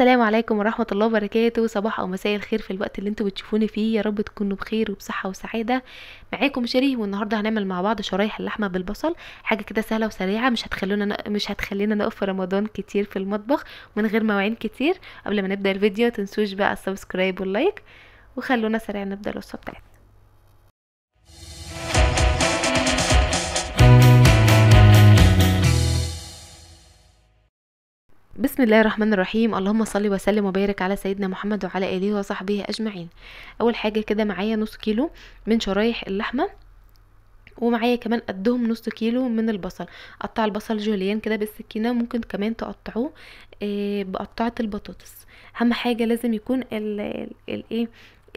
السلام عليكم ورحمة الله وبركاته صباح أو مساء الخير في الوقت اللي انتوا بتشوفوني فيه يا رب تكونوا بخير وبصحة وسعادة معاكم شريه والنهاردة هنعمل مع بعض شرايح اللحمة بالبصل حاجة كده سهلة وسريعة مش هتخلونا مش هتخلينا نقف في رمضان كتير في المطبخ من غير مواعين كتير قبل ما نبدأ الفيديو تنسوش بقى السبسكرايب واللايك وخلونا سريع نبدأ الوصفة بتاعتنا بسم الله الرحمن الرحيم اللهم صل وسلم وبارك على سيدنا محمد وعلى اله وصحبه اجمعين اول حاجه كده معايا نص كيلو من شرايح اللحمه ومعايا كمان قدهم نص كيلو من البصل قطع البصل جوليان كده بالسكينه ممكن كمان تقطعوه آه، بقطعه البطاطس اهم حاجه لازم يكون الايه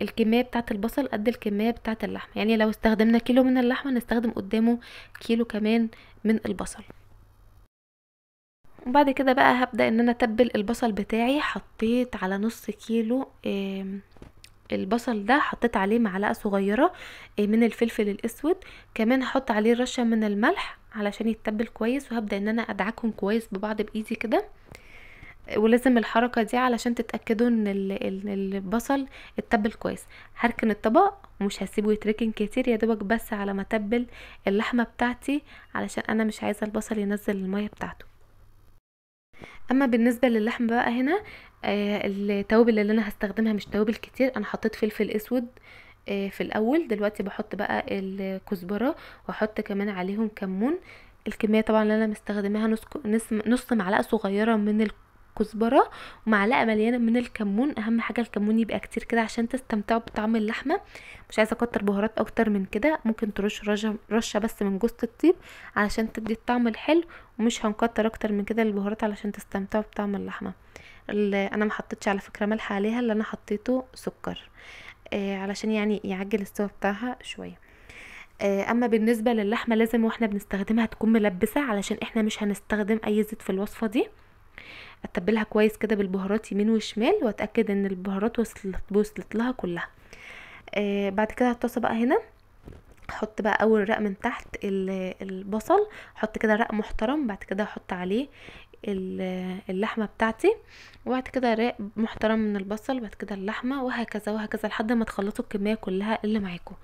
الكمية بتاعة البصل قد الكمية بتاعة اللحمة يعني لو استخدمنا كيلو من اللحمة نستخدم قدامه كيلو كمان من البصل وبعد كده بقى هبدأ ان انا اتبل البصل بتاعي حطيت على نص كيلو البصل ده حطيت عليه معلقة صغيرة آه، من الفلفل الاسود كمان هحط عليه رشة من الملح علشان يتبل كويس وهبدأ ان انا ادعكهم كويس ببعض بايدي كده ولازم الحركة دي علشان تتأكدوا ان البصل اتبل كويس هركن الطبق ومش هسيبه يتركن كتير يا دوبك بس على ما اتبل اللحمة بتاعتي علشان انا مش عايزة البصل ينزل المية بتاعته اما بالنسبه للحم بقى هنا آه، التوابل اللي انا هستخدمها مش توابل كتير انا حطيت فلفل اسود آه، في الاول دلوقتي بحط بقى الكزبره واحط كمان عليهم كمون الكميه طبعا اللي انا مستخدماها نص نص معلقه صغيره من كزبره ومعلقه مليانه من الكمون اهم حاجه الكمون يبقى كتير كده عشان تستمتعوا بطعم اللحمه مش عايزه اكتر بهارات اكتر من كده ممكن ترش رشه بس من جوز الطيب علشان تدي الطعم الحلو ومش هنكتر اكتر من كده البهارات علشان تستمتعوا بطعم اللحمه اللي انا محطتش على فكره ملح عليها اللي انا حطيته سكر آه علشان يعني يعجل السوا بتاعها شويه آه، اما بالنسبه للحمه لازم واحنا بنستخدمها تكون ملبسه علشان احنا مش هنستخدم اي زيت في الوصفه دي اتبلها كويس كده بالبهارات يمين وشمال واتاكد ان البهارات وصلت وصلت لها كلها آه بعد كده هتصى بقى هنا احط بقى اول رق من تحت البصل احط كده رق محترم بعد كده احط عليه اللحمه بتاعتي وبعد كده رق محترم من البصل بعد كده اللحمه وهكذا وهكذا لحد ما تخلصوا الكميه كلها اللي معاكم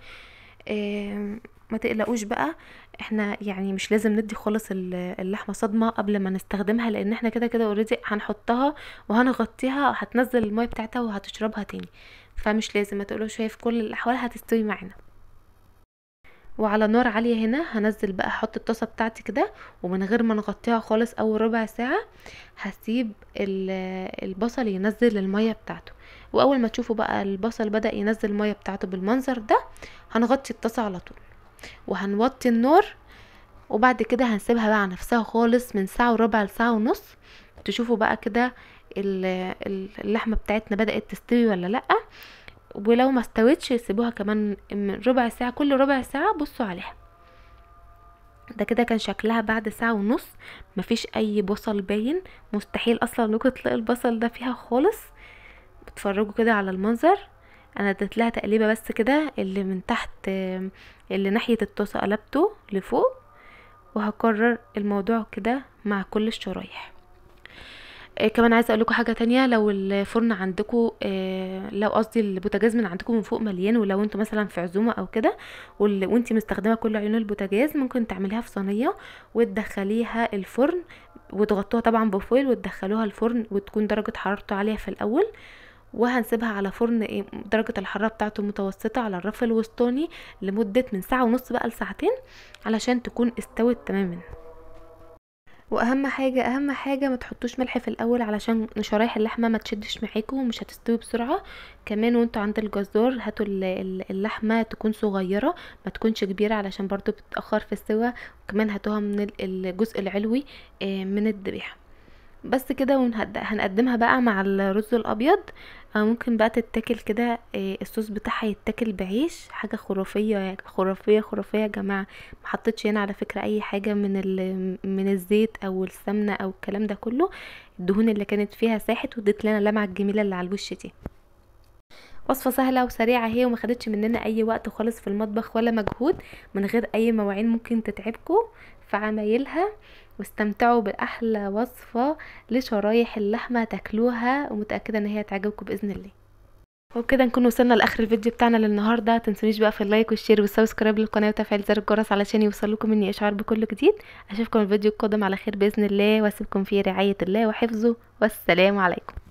ما تقلقوش بقى احنا يعني مش لازم ندي خالص اللحمه صدمه قبل ما نستخدمها لان احنا كده كده اوريدي هنحطها وهنغطيها وهتنزل الميه بتاعتها وهتشربها تاني فمش لازم ما تقلقوش هي في كل الاحوال هتستوي معانا وعلى نار عالية هنا هنزل بقى احط الطاسة بتاعتي كده ومن غير ما نغطيها خالص اول ربع ساعة هسيب البصل ينزل المية بتاعته واول ما تشوفوا بقى البصل بدأ ينزل المية بتاعته بالمنظر ده هنغطي الطاسة على طول وهنوطي النار وبعد كده هنسيبها بقى على نفسها خالص من ساعة وربع لساعة ونص تشوفوا بقى كده اللحمة بتاعتنا بدأت تستوي ولا لأ ولو ما استوتش سيبوها كمان من ربع ساعة كل ربع ساعة بصوا عليها ده كده كان شكلها بعد ساعة ونص مفيش اي بصل باين مستحيل اصلا انكم تلاقي البصل ده فيها خالص بتفرجوا كده على المنظر انا اديت لها تقليبه بس كده اللي من تحت اللي ناحيه الطاسه قلبته لفوق وهكرر الموضوع كده مع كل الشرايح آه، كمان عايزه اقول لكم حاجه تانية لو الفرن عندكم آه، لو قصدي البوتاجاز من عندكم من فوق مليان ولو انتوا مثلا في عزومه او كده وانت مستخدمه كل عيون البوتاجاز ممكن تعمليها في صينيه وتدخليها الفرن وتغطوها طبعا بفويل وتدخلوها الفرن وتكون درجه حرارته عاليه في الاول وهنسيبها على فرن إيه، درجة الحرارة بتاعته متوسطة على الرف الوسطاني لمدة من ساعة ونص بقى لساعتين علشان تكون استوت تماما واهم حاجه اهم حاجه ما تحطوش ملح في الاول علشان شرايح اللحمه ما تشدش معاكم ومش هتستوي بسرعه كمان وانتوا عند الجزار هاتوا اللحمه تكون صغيره ما تكونش كبيره علشان برضو بتتاخر في السوى وكمان هاتوها من الجزء العلوي آه، من الذبيحه بس كده هنقدمها بقى مع الرز الابيض او ممكن بقى تتاكل كده آه، الصوص بتاعها يتاكل بعيش حاجه خرافيه خرافيه خرافيه يا جماعه ما حطيتش هنا على فكره اي حاجه من من الزيت او السمنه او الكلام ده كله الدهون اللي كانت فيها ساحت وديت لنا اللمعه الجميله اللي على الوش دي وصفه سهله وسريعه هي وما خدتش مننا اي وقت خالص في المطبخ ولا مجهود من غير اي مواعين ممكن تتعبكم في عمايلها واستمتعوا باحلى وصفه لشرايح اللحمه تاكلوها ومتاكده ان هي تعجبكم باذن الله وبكده نكون وصلنا لاخر الفيديو بتاعنا للنهارده تنسونيش بقى في اللايك والشير والسبسكرايب للقناه وتفعيل زر الجرس علشان يوصلكم مني اشعار بكل جديد اشوفكم الفيديو القادم على خير باذن الله واسيبكم في رعايه الله وحفظه والسلام عليكم